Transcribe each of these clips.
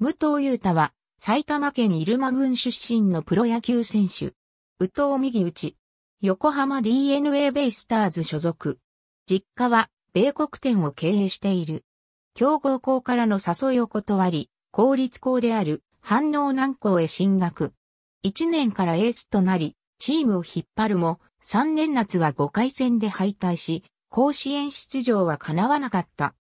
武藤優太は埼玉県入間郡出身のプロ野球選手。宇藤右内。横浜 DNA ベイスターズ所属。実家は米国店を経営している。強豪校からの誘いを断り、公立校である反応南校へ進学。1年からエースとなり、チームを引っ張るも、3年夏は5回戦で敗退し、甲子園出場は叶わなかった。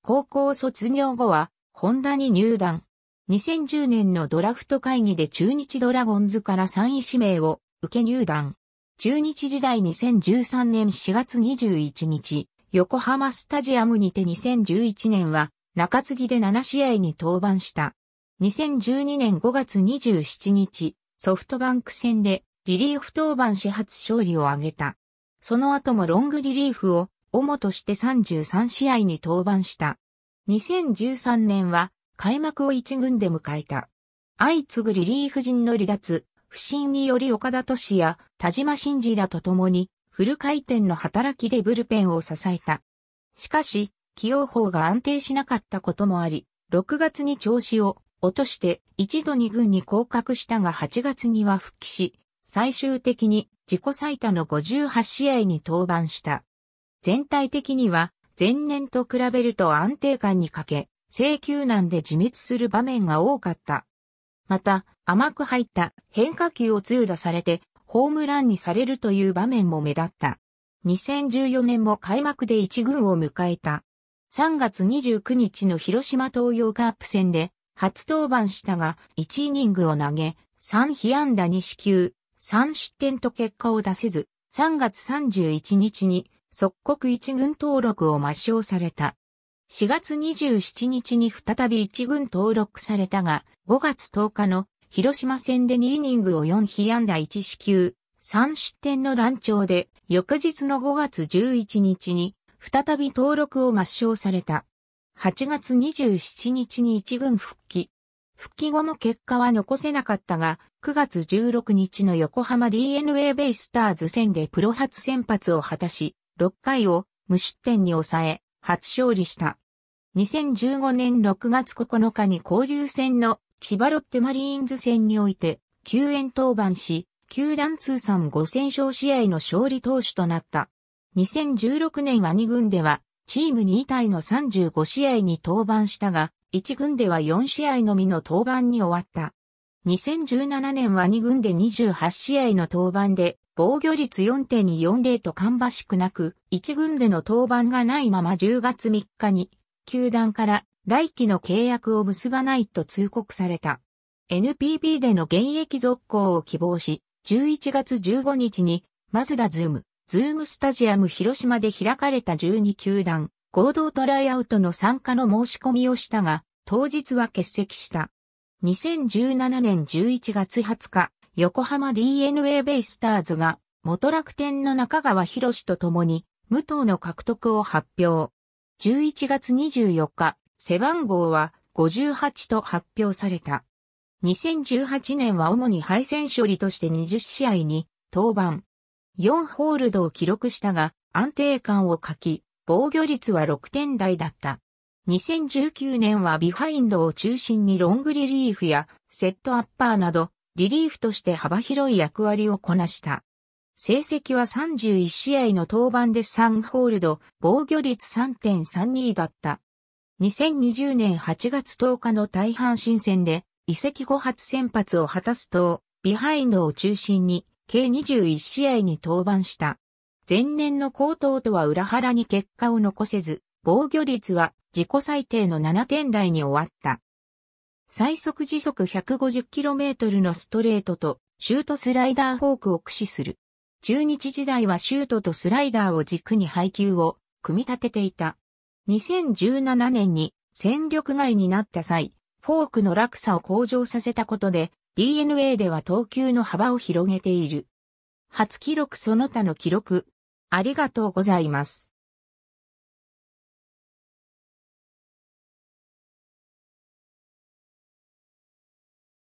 高校卒業後は、ホンダに入団。2010年のドラフト会議で中日ドラゴンズから3位指名を受け入団。中日時代2013年4月21日、横浜スタジアムにて2011年は中継ぎで7試合に登板した。2012年5月27日、ソフトバンク戦でリリーフ登板始発勝利を挙げた。その後もロングリリーフを主として33試合に登板した。2013年は開幕を一軍で迎えた。相次ぐリリーフ陣の離脱、不振により岡田市や田島真二らと共に、フル回転の働きでブルペンを支えた。しかし、起用法が安定しなかったこともあり、6月に調子を落として一度2軍に降格したが8月には復帰し、最終的に自己最多の58試合に登板した。全体的には前年と比べると安定感に欠け、請求難で自滅する場面が多かった。また、甘く入った変化球を通打されて、ホームランにされるという場面も目立った。2014年も開幕で一軍を迎えた。3月29日の広島東洋カープ戦で初登板したが1イニングを投げ、3被安打2支球、3失点と結果を出せず、3月31日に即刻一軍登録を抹消された。4月27日に再び1軍登録されたが、5月10日の広島戦で2イニングを4被安打1死球、3失点の乱調で、翌日の5月11日に再び登録を抹消された。8月27日に1軍復帰。復帰後も結果は残せなかったが、9月16日の横浜 DNA ベイスターズ戦でプロ初先発を果たし、6回を無失点に抑え、初勝利した。2015年6月9日に交流戦の千葉ロッテマリーンズ戦において、救援登板し、球団通算5000勝試合の勝利投手となった。2016年は2軍では、チーム2位タの35試合に登板したが、1軍では4試合のみの登板に終わった。2017年は2軍で28試合の登板で、防御率4.40と芳しくなく、1軍での登板がないまま10月3日に球団から来期の契約を結ばないと通告された。NPB での現役続行を希望し、11月15日に、マズダズーム、ズームスタジアム広島で開かれた12球団、合同トライアウトの参加の申し込みをしたが、当日は欠席した。2017年11月20日、横浜 DNA ベイスターズが、元楽天の中川博士と共に、武藤の獲得を発表。11月24日、背番号は58と発表された。2018年は主に敗戦処理として20試合に登板。4ホールドを記録したが、安定感を欠き、防御率は6点台だった。2019年はビハインドを中心にロングリリーフやセットアッパーなど、リリーフとして幅広い役割をこなした。成績は31試合の登板で3ホールド、防御率3.32だった。2020年8月10日の大阪新戦で、移籍後初先発を果たすと、ビハインドを中心に、計21試合に登板した。前年の高騰とは裏腹に結果を残せず、防御率は自己最低の7点台に終わった。最速時速 150km のストレートと、シュートスライダーフォークを駆使する。中日時代はシュートとスライダーを軸に配球を組み立てていた。2017年に戦力外になった際、フォークの落差を向上させたことで DNA では投球の幅を広げている。初記録その他の記録。ありがとうございます。